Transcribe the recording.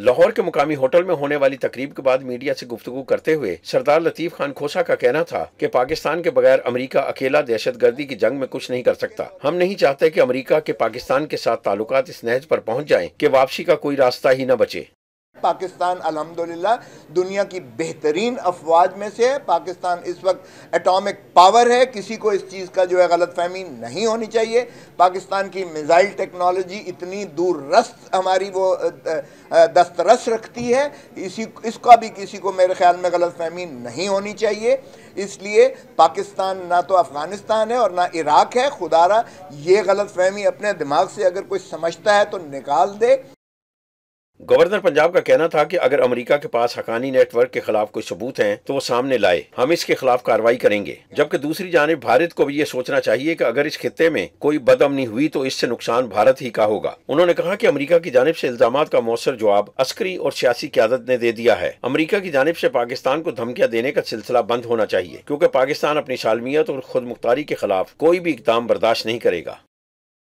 लाहौर के मुकामी होटल में होने वाली तकरीब के बाद मीडिया से गुफ्तु करते हुए सरदार लतीफ़ खान खोसा का कहना था कि पाकिस्तान के बगैर अमेरिका अकेला दहशत गर्दी की जंग में कुछ नहीं कर सकता हम नहीं चाहते कि अमेरिका के पाकिस्तान के साथ ताल्लुकात इस नहज पर पहुंच जाएं कि वापसी का कोई रास्ता ही न बचे पाकिस्तान अल्हम्दुलिल्लाह दुनिया की बेहतरीन अफवाज में से है पाकिस्तान इस वक्त एटॉमिक पावर है किसी को इस चीज़ का जो है गलत फहमी नहीं होनी चाहिए पाकिस्तान की मिज़ाइल टेक्नोलॉजी इतनी दूरस्त हमारी वो दस्तरस रखती है इसी इसका भी किसी को मेरे ख्याल में गलत फहमी नहीं होनी चाहिए इसलिए पाकिस्तान ना तो अफ़गानिस्तान है और ना इराक़ है खुदारा ये गलत फहमी अपने दिमाग से अगर कोई समझता है तो निकाल दे गवर्नर पंजाब का कहना था कि अगर अमेरिका के पास हकानी नेटवर्क के खिलाफ कोई सबूत हैं तो वो सामने लाए हम इसके खिलाफ कार्रवाई करेंगे जबकि दूसरी जानब भारत को भी ये सोचना चाहिए कि अगर इस खत्े में कोई बदअमनी हुई तो इससे नुकसान भारत ही का होगा उन्होंने कहा कि अमेरिका की जानब से इल्जाम का मौसर जवाब अस्करी और सियासी क्यादत ने दे दिया है अमरीका की जानब ऐसी पाकिस्तान को धमकियाँ देने का सिलसिला बंद होना चाहिए क्योंकि पाकिस्तान अपनी सालमियत और खुद मुख्तारी के खिलाफ कोई भी इकदाम बर्दाश्त नहीं करेगा